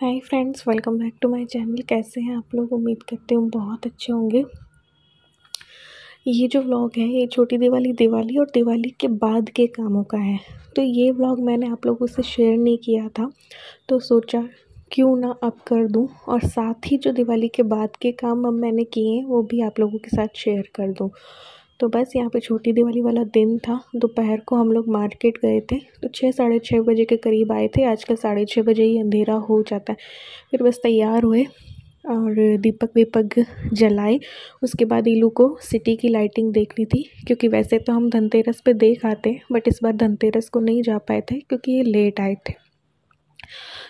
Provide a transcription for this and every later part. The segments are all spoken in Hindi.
hi friends welcome back to my channel कैसे हैं आप लोग उम्मीद करते हूँ बहुत अच्छे होंगे ये जो व्लॉग है ये छोटी दिवाली दिवाली और दिवाली के बाद के कामों का है तो ये व्लॉग मैंने आप लोगों से शेयर नहीं किया था तो सोचा क्यों ना अब कर दूं और साथ ही जो दिवाली के बाद के काम अब मैंने किए हैं वो भी आप लोगों के साथ शेयर कर दूँ तो बस यहाँ पे छोटी दिवाली वाला दिन था दोपहर को हम लोग मार्केट गए थे तो छः साढ़े छः बजे के करीब आए थे आजकल साढ़े छः बजे ही अंधेरा हो जाता है फिर बस तैयार हुए और दीपक वीपक जलाए उसके बाद इलू को सिटी की लाइटिंग देखनी थी क्योंकि वैसे तो हम धनतेरस पे देख आते बट इस बार धनतेरस को नहीं जा पाए थे क्योंकि ये लेट आए थे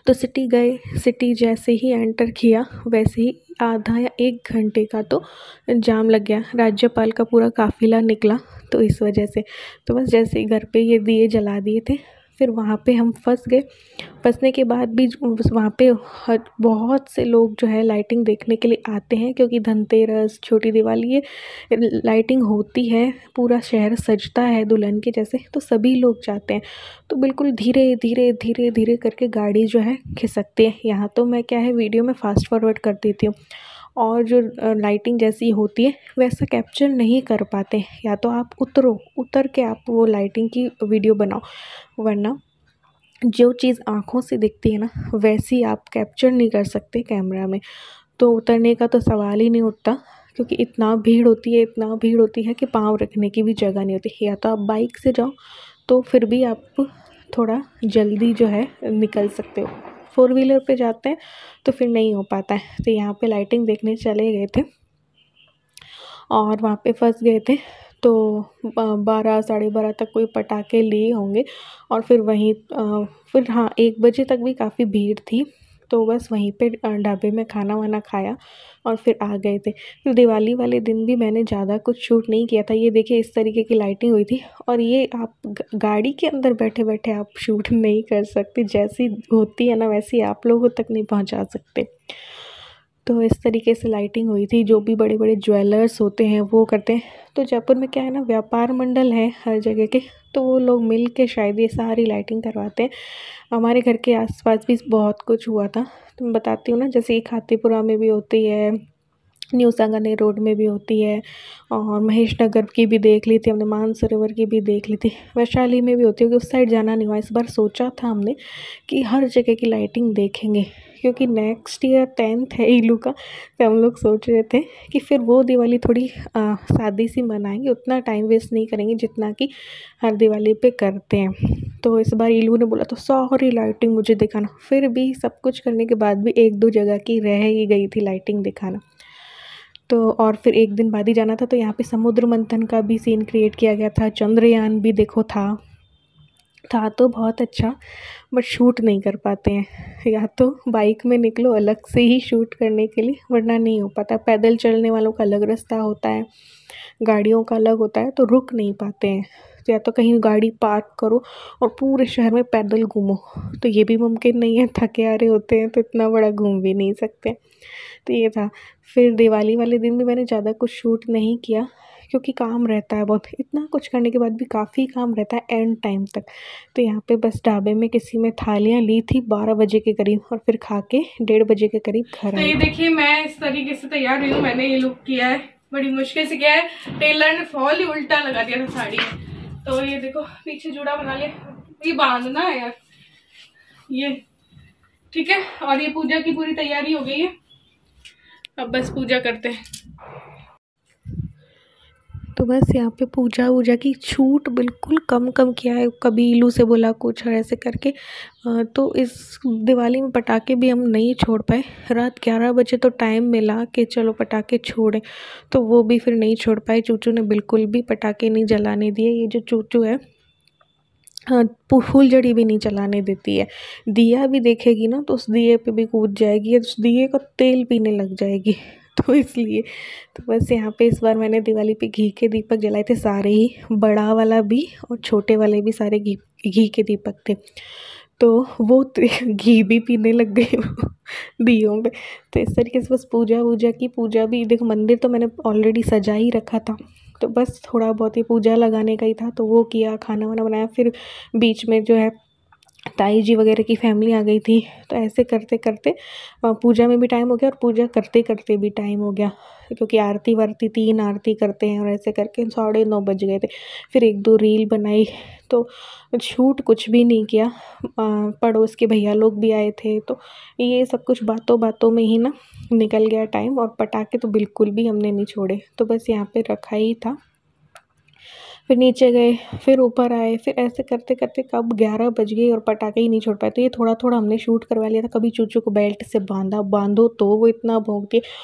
तो सिटी गए सिटी जैसे ही एंटर किया वैसे ही आधा या एक घंटे का तो जाम लग गया राज्यपाल का पूरा काफ़िला निकला तो इस वजह से तो बस जैसे ही घर पे ये दिए जला दिए थे फिर वहाँ पे हम फंस गए फंसने के बाद भी वहाँ पे हर बहुत से लोग जो है लाइटिंग देखने के लिए आते हैं क्योंकि धनतेरस छोटी दिवाली ये लाइटिंग होती है पूरा शहर सजता है दुल्हन के जैसे तो सभी लोग जाते हैं तो बिल्कुल धीरे धीरे धीरे धीरे करके गाड़ी जो है खिसकती है यहाँ तो मैं क्या है वीडियो में फ़ास्ट फॉरवर्ड कर देती हूँ और जो लाइटिंग जैसी होती है वैसा कैप्चर नहीं कर पाते या तो आप उतरो उतर के आप वो लाइटिंग की वीडियो बनाओ वरना जो चीज़ आँखों से दिखती है ना वैसी आप कैप्चर नहीं कर सकते कैमरा में तो उतरने का तो सवाल ही नहीं उठता क्योंकि इतना भीड़ होती है इतना भीड़ होती है कि पाँव रखने की भी जगह नहीं होती या तो आप बाइक से जाओ तो फिर भी आप थोड़ा जल्दी जो है निकल सकते हो फोर व्हीलर पे जाते हैं तो फिर नहीं हो पाता है तो यहाँ पे लाइटिंग देखने चले गए थे और वहाँ पे फंस गए थे तो बारह साढ़े बारह तक कोई पटाखे लिए होंगे और फिर वहीं फिर हाँ एक बजे तक भी काफ़ी भीड़ थी तो बस वहीं पे ढाबे में खाना वाना खाया और फिर आ गए थे फिर दिवाली वाले दिन भी मैंने ज़्यादा कुछ शूट नहीं किया था ये देखिए इस तरीके की लाइटिंग हुई थी और ये आप गाड़ी के अंदर बैठे बैठे आप शूट नहीं कर सकते जैसी होती है ना वैसी आप लोगों तक नहीं पहुँचा सकते तो इस तरीके से लाइटिंग हुई थी जो भी बड़े बड़े ज्वेलर्स होते हैं वो करते हैं तो जयपुर में क्या है ना व्यापार मंडल है हर जगह के तो वो लोग मिल के शायद ये सारी लाइटिंग करवाते हैं हमारे घर के आसपास भी बहुत कुछ हुआ था तो मैं बताती हूँ ना जैसे ये हाथीपुरा में भी होती है न्यू ने रोड में भी होती है और महेश नगर की भी देख ली थी हमने मानसरोवर की भी देख ली थी वैशाली में भी होती है क्योंकि उस साइड जाना नहीं हुआ इस बार सोचा था हमने कि हर जगह की लाइटिंग देखेंगे क्योंकि नेक्स्ट ईयर टेंथ है ईलू का तो हम लोग सोच रहे थे कि फिर वो दिवाली थोड़ी सादी सी मनाएंगे उतना टाइम वेस्ट नहीं करेंगे जितना कि हर दिवाली पे करते हैं तो इस बार ईलू ने बोला तो सॉरी लाइटिंग मुझे दिखाना फिर भी सब कुछ करने के बाद भी एक दो जगह की रह ही गई थी लाइटिंग दिखाना तो और फिर एक दिन बाद ही जाना था तो यहाँ पे समुद्र मंथन का भी सीन क्रिएट किया गया था चंद्रयान भी देखो था था तो बहुत अच्छा बट शूट नहीं कर पाते हैं या तो बाइक में निकलो अलग से ही शूट करने के लिए वरना नहीं हो पाता पैदल चलने वालों का अलग रास्ता होता है गाड़ियों का अलग होता है तो रुक नहीं पाते हैं तो या तो कहीं गाड़ी पार्क करो और पूरे शहर में पैदल घूमो तो ये भी मुमकिन नहीं है थके आ रहे होते हैं तो इतना बड़ा घूम भी नहीं सकते तो ये था फिर दिवाली वाले दिन भी मैंने ज़्यादा कुछ शूट नहीं किया क्योंकि काम रहता है बहुत इतना कुछ करने के बाद भी काफ़ी काम रहता है एंड टाइम तक तो यहाँ पे बस ढाबे में किसी में थालियाँ ली थी बारह बजे के करीब और फिर खा के डेढ़ बजे के करीब घर तो ये देखिए मैं इस तरीके से तैयार हुई हूँ मैंने ये लुक किया है बड़ी मुश्किल से किया है टेलर ने फॉल ही उल्टा लगा दिया था साड़ी तो ये देखो पीछे जुड़ा बना लिया ये बांधना है यार ये ठीक है और ये पूजा की पूरी तैयारी हो गई है अब बस पूजा करते हैं तो बस यहाँ पे पूजा वूजा की छूट बिल्कुल कम कम किया है कभी इलू से बोला कुछ और ऐसे करके तो इस दिवाली में पटाखे भी हम नहीं छोड़ पाए रात ग्यारह बजे तो टाइम मिला कि चलो पटाखे छोड़ें तो वो भी फिर नहीं छोड़ पाए चूचू ने बिल्कुल भी पटाखे नहीं जलाने दिए ये जो चूचू है हाँ, जड़ी भी नहीं चलाने देती है दिया भी देखेगी ना तो उस दिए पे भी कूद जाएगी उस दिए का तेल पीने लग जाएगी तो इसलिए तो बस यहाँ पे इस बार मैंने दिवाली पे घी के दीपक जलाए थे सारे ही बड़ा वाला भी और छोटे वाले भी सारे घी घी के दीपक थे तो वो घी भी पीने लग गए दियों पे तो इस तरीके से बस पूजा वूजा की पूजा भी देखो मंदिर तो मैंने ऑलरेडी सजा ही रखा था तो बस थोड़ा बहुत ही पूजा लगाने का ही था तो वो किया खाना वाना बनाया फिर बीच में जो है ताई जी वगैरह की फैमिली आ गई थी तो ऐसे करते करते पूजा में भी टाइम हो गया और पूजा करते करते भी टाइम हो गया क्योंकि आरती वारती तीन आरती करते हैं और ऐसे करके साढ़े नौ बज गए थे फिर एक दो रील बनाई तो शूट कुछ भी नहीं किया पड़ोस के भैया लोग भी आए थे तो ये सब कुछ बातों बातों में ही ना निकल गया टाइम और पटाखे तो बिल्कुल भी हमने नहीं छोड़े तो बस यहाँ पर रखा ही था फिर नीचे गए फिर ऊपर आए फिर ऐसे करते करते कब ग्यारह बज गए और पटाखे ही नहीं छोड़ पाए तो ये थोड़ा थोड़ा हमने शूट करवा लिया था कभी चूचू को बेल्ट से बांधा बांधो तो वो इतना भोंगती है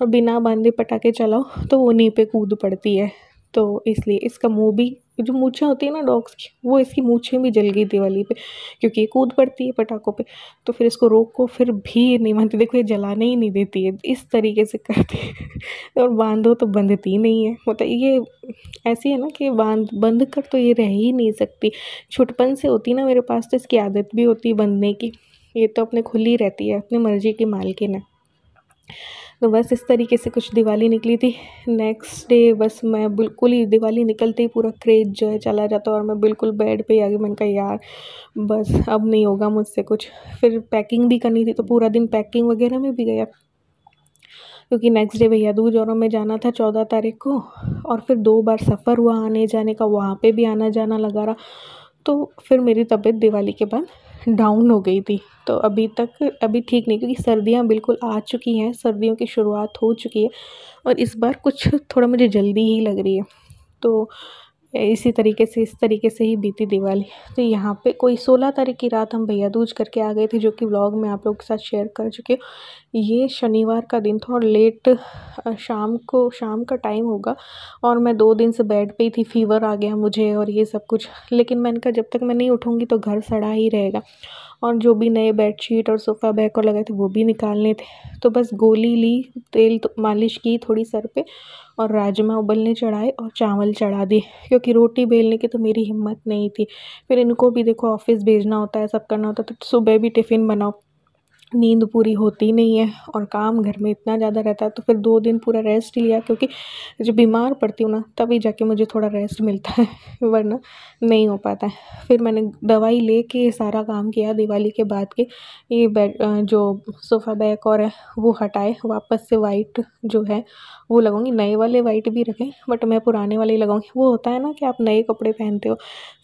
और बिना बांधे पटाखे चलाओ तो वो उन्हीं पे कूद पड़ती है तो इसलिए इसका मुंह भी जो मूछें होती है ना डॉग्स की वो इसकी मूछें भी जल गई दिवाली पे क्योंकि ये कूद पड़ती है पटाखों पे तो फिर इसको रोको फिर भी नहीं मानती देखो ये जलाने ही नहीं देती है इस तरीके से करती है और बांधो तो बंधती नहीं है मतलब ये ऐसी है ना कि बांध बंद कर तो ये रह ही नहीं सकती छुटपन से होती ना मेरे पास तो इसकी आदत भी होती है बंधने की ये तो अपने खुली रहती है अपनी मर्जी की मालकिन है तो बस इस तरीके से कुछ दिवाली निकली थी नेक्स्ट डे बस मैं बिल्कुल ही दिवाली निकलते ही पूरा क्रेज जो है चला जाता और मैं बिल्कुल बेड पे आ गई मैंने कहा यार बस अब नहीं होगा मुझसे कुछ फिर पैकिंग भी करनी थी तो पूरा दिन पैकिंग वगैरह में भी गया क्योंकि नेक्स्ट डे भैया दूज और में जाना था चौदह तारीख को और फिर दो बार सफ़र हुआ आने जाने का वहाँ पे भी आना जाना लगा रहा तो फिर मेरी तबीयत दिवाली के बाद डाउन हो गई थी तो अभी तक अभी ठीक नहीं क्योंकि सर्दियाँ बिल्कुल आ चुकी हैं सर्दियों की शुरुआत हो चुकी है और इस बार कुछ थोड़ा मुझे जल्दी ही लग रही है तो इसी तरीके से इस तरीके से ही बीती दिवाली तो यहाँ पे कोई सोलह तारीख की रात हम भैया दूज करके आ गए थे जो कि व्लॉग में आप लोग के साथ शेयर कर चुके हूँ ये शनिवार का दिन था और लेट शाम को शाम का टाइम होगा और मैं दो दिन से बेड पे ही थी फीवर आ गया मुझे और ये सब कुछ लेकिन मैंने कहा जब तक मैं नहीं उठूँगी तो घर सड़ा ही रहेगा और जो भी नए बेडशीट और सोफ़ा बैग और लगाए थे वो भी निकालने थे तो बस गोली ली तेल तो मालिश की थोड़ी सर पे और राजमा उबलने चढ़ाए और चावल चढ़ा दिए क्योंकि रोटी बेलने की तो मेरी हिम्मत नहीं थी फिर इनको भी देखो ऑफिस भेजना होता है सब करना होता है तो सुबह भी टिफ़िन बनाओ नींद पूरी होती नहीं है और काम घर में इतना ज़्यादा रहता है तो फिर दो दिन पूरा रेस्ट लिया क्योंकि जब बीमार पड़ती हूँ ना तभी जाके मुझे थोड़ा रेस्ट मिलता है वरना नहीं हो पाता है फिर मैंने दवाई ले के सारा काम किया दिवाली के बाद के ये बेड जो सोफ़ा बैग और है वो हटाए वापस से वाइट जो है वो लगाऊंगी नए वाले वाइट भी रखें बट मैं पुराने वाले ही लगाऊंगी वो होता है ना कि आप नए कपड़े पहनते हो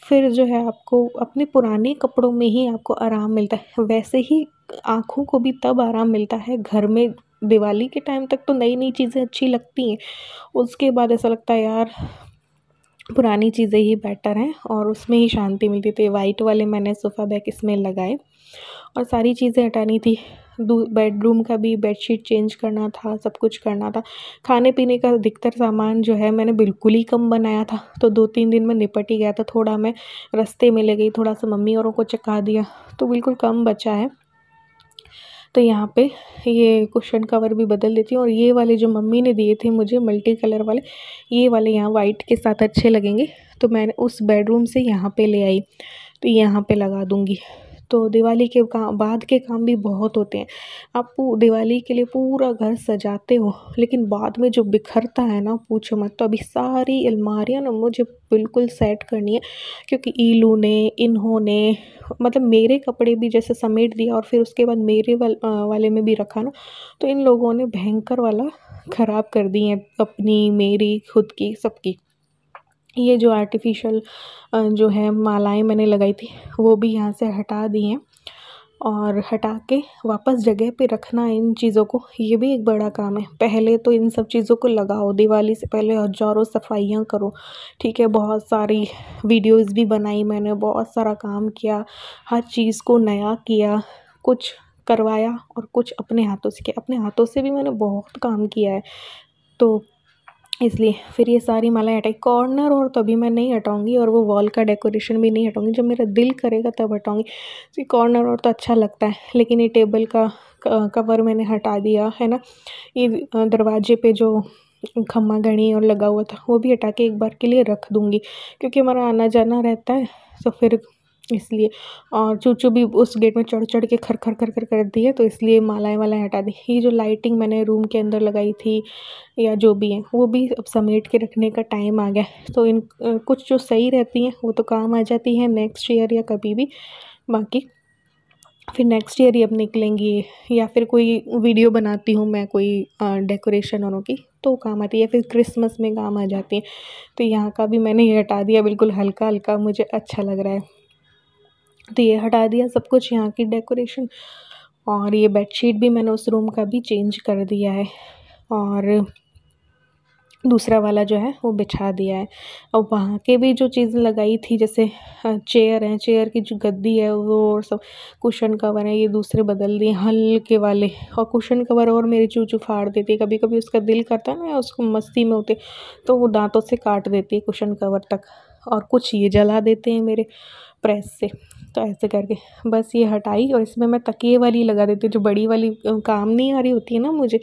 फिर जो है आपको अपने पुराने कपड़ों में ही आपको आराम मिलता है वैसे ही आँखों को भी तब आराम मिलता है घर में दिवाली के टाइम तक तो नई नई चीज़ें अच्छी लगती हैं उसके बाद ऐसा लगता है यार पुरानी चीज़ें ही बेटर हैं और उसमें ही शांति मिलती थी वाइट वाले मैंने सोफ़ा बैग इसमें लगाए और सारी चीज़ें हटानी थी बेडरूम का भी बेडशीट चेंज करना था सब कुछ करना था खाने पीने का अधिकतर सामान जो है मैंने बिल्कुल ही कम बनाया था तो दो तीन दिन में निपट ही गया था थोड़ा मैं रस्ते में ले गई थोड़ा सा मम्मी औरों को चका दिया तो बिल्कुल कम बचा है तो यहाँ पे ये कुशन कवर भी बदल देती हूँ और ये वाले जो मम्मी ने दिए थे मुझे मल्टी कलर वाले ये वाले यहाँ वाइट के साथ अच्छे लगेंगे तो मैंने उस बेडरूम से यहाँ पे ले आई तो यहाँ पे लगा दूँगी तो दिवाली के काम बाद के काम भी बहुत होते हैं आप दिवाली के लिए पूरा घर सजाते हो लेकिन बाद में जो बिखरता है ना पूछो मत तो अभी सारी अलमारियाँ ना मुझे बिल्कुल सेट करनी है क्योंकि ईलू ने इन्होंने मतलब मेरे कपड़े भी जैसे समेट दिया और फिर उसके बाद मेरे वाल, वाले में भी रखा ना तो इन लोगों ने भयंकर वाला ख़राब कर दी है अपनी मेरी खुद की सबकी ये जो आर्टिफिशियल जो है मालाएं मैंने लगाई थी वो भी यहाँ से हटा दी हैं और हटा के वापस जगह पे रखना इन चीज़ों को ये भी एक बड़ा काम है पहले तो इन सब चीज़ों को लगाओ दिवाली से पहले हजारों सफाइयाँ करो ठीक है बहुत सारी वीडियोस भी बनाई मैंने बहुत सारा काम किया हर चीज़ को नया किया कुछ करवाया और कुछ अपने हाथों से किया अपने हाथों से भी मैंने बहुत काम किया है तो इसलिए फिर ये सारी मालाएं हटाई कॉर्नर और तभी मैं नहीं हटाऊंगी और वो वॉल का डेकोरेशन भी नहीं हटाऊंगी जब मेरा दिल करेगा तब हटाऊंगी तो ये कॉर्नर और तो अच्छा लगता है लेकिन ये टेबल का कवर मैंने हटा दिया है ना ये दरवाजे पे जो खम्मा घड़ी और लगा हुआ था वो भी हटा के एक बार के लिए रख दूँगी क्योंकि हमारा आना जाना रहता है तो फिर इसलिए और चूचू भी उस गेट में चढ़ चढ़ के खर खर खर खर दी है तो इसलिए मालाएँ वालाएँ हटा दी ये जो लाइटिंग मैंने रूम के अंदर लगाई थी या जो भी है वो भी अब समेट के रखने का टाइम आ गया तो इन कुछ जो सही रहती हैं वो तो काम आ जाती हैं नेक्स्ट ईयर या कभी भी बाकी फिर नेक्स्ट ईयर ही अब निकलेंगी या फिर कोई वीडियो बनाती हूँ मैं कोई डेकोरेशन औरों की तो काम आती है या फिर क्रिसमस में काम आ जाती है तो यहाँ का भी मैंने ये हटा दिया बिल्कुल हल्का हल्का मुझे अच्छा लग रहा है तो ये हटा दिया सब कुछ यहाँ की डेकोरेशन और ये बेडशीट भी मैंने उस रूम का भी चेंज कर दिया है और दूसरा वाला जो है वो बिछा दिया है और वहाँ के भी जो चीज़ें लगाई थी जैसे चेयर है चेयर की जो गद्दी है वो और सब कुशन कवर है ये दूसरे बदल दिए हल्के वाले और कुशन कवर और मेरी चूचू फाड़ देती है कभी कभी उसका दिल करता है ना उसको मस्ती में होते तो वो दांतों से काट देती है कुशन कवर तक और कुछ ये जला देते हैं मेरे प्रेस से तो ऐसे करके बस ये हटाई और इसमें मैं तकिए वाली लगा देती हूँ जो बड़ी वाली काम नहीं आ रही होती है ना मुझे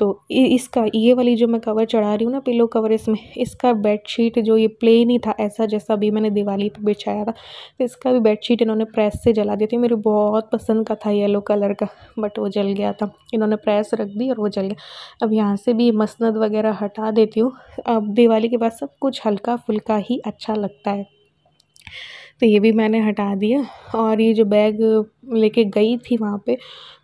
तो इसका ये वाली जो मैं कवर चढ़ा रही हूँ ना पिलो कवर इसमें इसका बेडशीट जो ये प्लेन ही था ऐसा जैसा भी मैंने दिवाली पे बिछाया था तो इसका भी बेडशीट इन्होंने प्रेस से जला दी थी मेरे बहुत पसंद का था येलो कलर का बट वो जल गया था इन्होंने प्रेस रख दी और वो जल गया अब यहाँ से भी मसंद वगैरह हटा देती हूँ अब दिवाली के बाद सब कुछ हल्का फुल्का ही अच्छा लगता है तो ये भी मैंने हटा दिया और ये जो बैग लेके गई थी वहाँ पे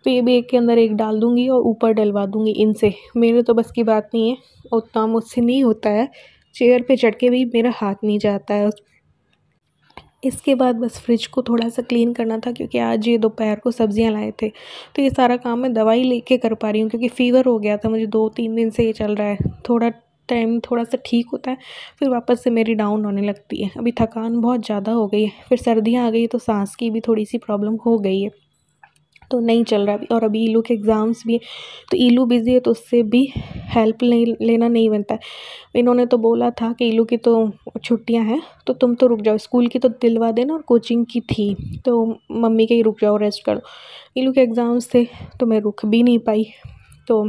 तो ये भी एक के अंदर एक डाल दूँगी और ऊपर डलवा दूँगी इनसे मेरे तो बस की बात नहीं है उतना मुझसे नहीं होता है चेयर पे चढ़ के भी मेरा हाथ नहीं जाता है इसके बाद बस फ्रिज को थोड़ा सा क्लीन करना था क्योंकि आज ये दोपहर को सब्जियां लाए थे तो ये सारा काम मैं दवाई लेके कर पा रही हूँ क्योंकि फ़ीवर हो गया था मुझे दो तीन दिन से ये चल रहा है थोड़ा टाइम थोड़ा सा ठीक होता है फिर वापस से मेरी डाउन होने लगती है अभी थकान बहुत ज़्यादा हो गई है फिर सर्दियाँ आ गई तो सांस की भी थोड़ी सी प्रॉब्लम हो गई है तो नहीं चल रहा अभी और अभी ईलू e के एग्ज़ाम्स भी तो ईलू e बिज़ी है तो उससे भी हेल्प नहीं लेना नहीं बनता है इन्होंने तो बोला था कि ईलू e की तो छुट्टियां हैं तो तुम तो रुक जाओ स्कूल की तो दिलवा देना और कोचिंग की थी तो मम्मी के ही रुक जाओ रेस्ट करो ईलू के एग्ज़ाम्स थे तो मैं रुक भी नहीं पाई तो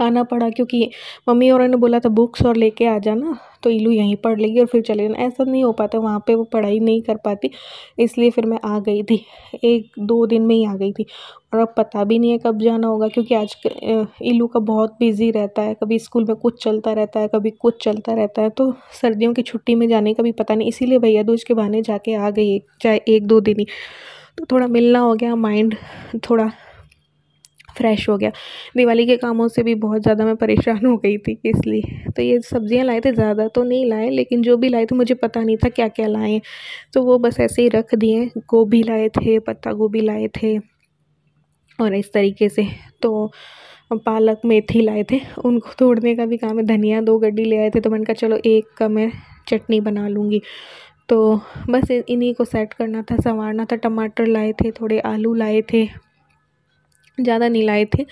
आना पड़ा क्योंकि मम्मी और उन्होंने बोला था बुक्स और लेके आ जाना तो इलू यहीं पढ़ लेगी और फिर चले जाना ऐसा नहीं हो पाता वहाँ पे वो पढ़ाई नहीं कर पाती इसलिए फिर मैं आ गई थी एक दो दिन में ही आ गई थी और अब पता भी नहीं है कब जाना होगा क्योंकि आज इलू का बहुत बिजी रहता है कभी स्कूल में कुछ चलता रहता है कभी कुछ चलता रहता है तो सर्दियों की छुट्टी में जाने का भी पता नहीं इसीलिए भैया दूज के बहाने जाके आ गई चाहे एक दो दिन ही तो थोड़ा मिलना हो गया माइंड थोड़ा फ्रेश हो गया दिवाली के कामों से भी बहुत ज़्यादा मैं परेशान हो गई थी इसलिए तो ये सब्ज़ियाँ लाए थे ज़्यादा तो नहीं लाए लेकिन जो भी लाए थे मुझे पता नहीं था क्या क्या लाएँ तो वो बस ऐसे ही रख दिए गोभी लाए थे पत्ता गोभी लाए थे और इस तरीके से तो पालक मेथी लाए थे उनको तोड़ने का भी काम है धनिया दो गड्डी ले आए थे तो मैंने कहा चलो एक का मैं चटनी बना लूँगी तो बस इन्हीं को सेट करना था संवारना था टमाटर लाए थे थोड़े आलू लाए थे ज़्यादा नहीं लाए थे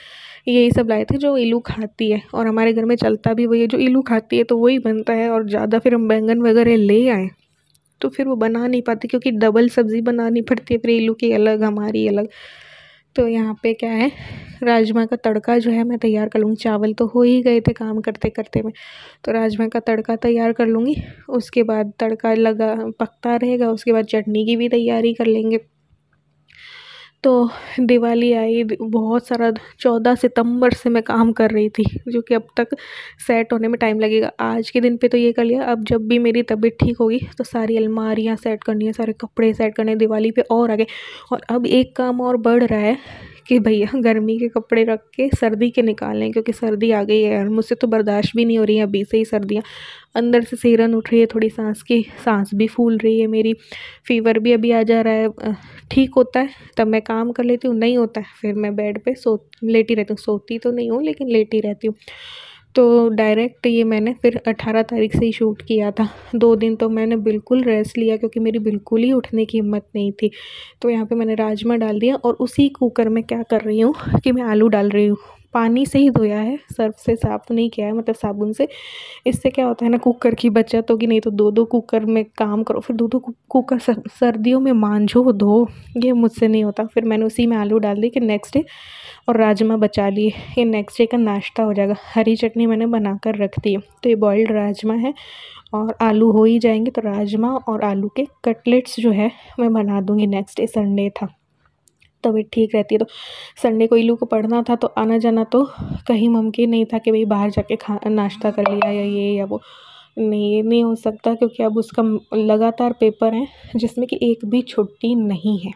यही सब लाए थे जो इलू खाती है और हमारे घर में चलता भी वही है जो इल्लू खाती है तो वही बनता है और ज़्यादा फिर हम बैंगन वगैरह ले आए तो फिर वो बना नहीं पाते क्योंकि डबल सब्ज़ी बनानी पड़ती है फिर इल्लू की अलग हमारी अलग तो यहाँ पे क्या है राजमा का तड़का जो है मैं तैयार कर लूँगी चावल तो हो ही गए थे काम करते करते में तो राजमा का तड़का तैयार कर लूँगी उसके बाद तड़का लगा पकता रहेगा उसके बाद चटनी की भी तैयारी कर लेंगे तो दिवाली आई बहुत सारा चौदह सितंबर से मैं काम कर रही थी जो कि अब तक सेट होने में टाइम लगेगा आज के दिन पे तो ये कर लिया अब जब भी मेरी तबीयत ठीक होगी तो सारी अलमारियाँ सेट करनी है सारे कपड़े सेट करने दिवाली पे और आगे और अब एक काम और बढ़ रहा है कि भैया गर्मी के कपड़े रख के सर्दी के निकालें क्योंकि सर्दी आ गई है यार मुझसे तो बर्दाश्त भी नहीं हो रही है अभी से ही सर्दियाँ अंदर से सीरन उठ रही है थोड़ी सांस की सांस भी फूल रही है मेरी फीवर भी अभी आ जा रहा है ठीक होता है तब मैं काम कर लेती हूँ नहीं होता है फिर मैं बेड पर सो लेटी रहती हूँ सोती तो नहीं हूँ लेकिन लेटी रहती हूँ तो डायरेक्ट ये मैंने फिर 18 तारीख से ही शूट किया था दो दिन तो मैंने बिल्कुल रेस्ट लिया क्योंकि मेरी बिल्कुल ही उठने की हिम्मत नहीं थी तो यहाँ पे मैंने राजमा डाल दिया और उसी कुकर में क्या कर रही हूँ कि मैं आलू डाल रही हूँ पानी से ही धोया है सर्फ से साफ नहीं किया है मतलब साबुन से इससे क्या होता है ना कुकर की बचत होगी नहीं तो दो दो कुकर में काम करो फिर दो दो कुकर सर, सर्दियों में मांझो धो ये मुझसे नहीं होता फिर मैंने उसी में आलू डाल दिए कि नेक्स्ट डे और राजमा बचा लिए ये नेक्स्ट डे का नाश्ता हो जाएगा हरी चटनी मैंने बना कर रख दी तो ये बॉयल्ड राजमा है और आलू हो ही जाएंगे तो राजमा और आलू के कटलेट्स जो है मैं बना दूँगी नेक्स्ट डे संडे था तबीयत ठीक रहती है तो संडे को इलू को पढ़ना था तो आना जाना तो कहीं मुमकिन नहीं था कि भाई बाहर जाके खा नाश्ता कर लिया या ये या वो नहीं ये नहीं हो सकता क्योंकि अब उसका लगातार पेपर है जिसमें कि एक भी छुट्टी नहीं है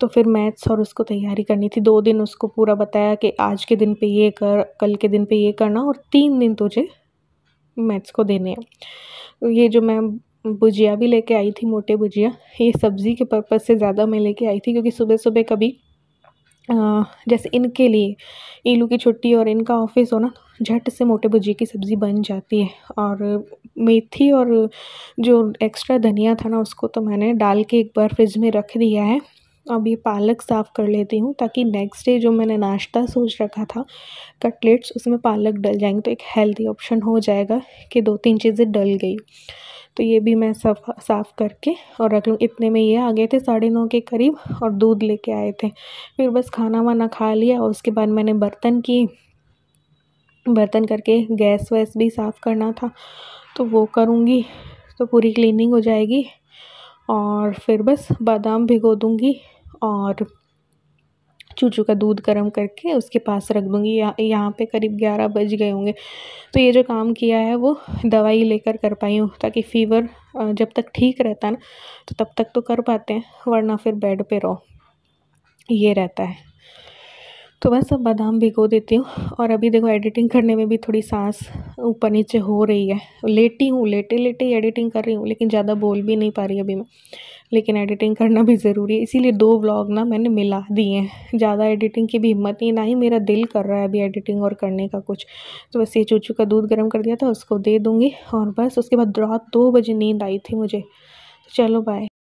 तो फिर मैथ्स और उसको तैयारी करनी थी दो दिन उसको पूरा बताया कि आज के दिन पे ये कर कल के दिन पे ये करना और तीन दिन तुझे मैथ्स को देने हैं ये जो मैं भुजिया भी लेके आई थी मोटे भुजिया ये सब्ज़ी के पर्पज़ से ज़्यादा मैं लेके आई थी क्योंकि सुबह सुबह कभी जैसे इनके लिए ईलू की छुट्टी और इनका ऑफिस हो ना झट से मोटे भुजिया की सब्ज़ी बन जाती है और मेथी और जो एक्स्ट्रा धनिया था ना उसको तो मैंने डाल के एक बार फ्रिज में रख दिया है अब ये पालक साफ़ कर लेती हूँ ताकि नेक्स्ट डे जो मैंने नाश्ता सोच रखा था कटलेट्स उसमें पालक डल जाएंगे तो एक हेल्दी ऑप्शन हो जाएगा कि दो तीन चीज़ें डल गई तो ये भी मैं सब साफ़ करके और रख लूँ इतने में ये आ गए थे साढ़े नौ के करीब और दूध लेके आए थे फिर बस खाना वाना खा लिया और उसके बाद मैंने बर्तन की बर्तन करके गैस वैस भी साफ़ करना था तो वो करूँगी तो पूरी क्लीनिंग हो जाएगी और फिर बस बादाम भिगो दूँगी और चूचू का दूध गर्म करके उसके पास रख दूँगी या यहाँ पे करीब ग्यारह बज गए होंगे तो ये जो काम किया है वो दवाई लेकर कर पाई हूँ ताकि फ़ीवर जब तक ठीक रहता ना तो तब तक तो कर पाते हैं वरना फिर बेड पे रहो ये रहता है तो बस अब बादाम भिगो देती हूँ और अभी देखो एडिटिंग करने में भी थोड़ी सांस ऊपर नीचे हो रही है लेटी हूँ लेटे लेटे एडिटिंग कर रही हूँ लेकिन ज़्यादा बोल भी नहीं पा रही अभी मैं लेकिन एडिटिंग करना भी ज़रूरी है इसीलिए दो व्लॉग ना मैंने मिला दिए हैं ज़्यादा एडिटिंग की भी हिम्मत नहीं ना ही मेरा दिल कर रहा है अभी एडिटिंग और करने का कुछ तो बस ये चूचू का दूध गर्म कर दिया था उसको दे दूँगी और बस उसके बाद रात दो बजे नींद आई थी मुझे तो चलो बाय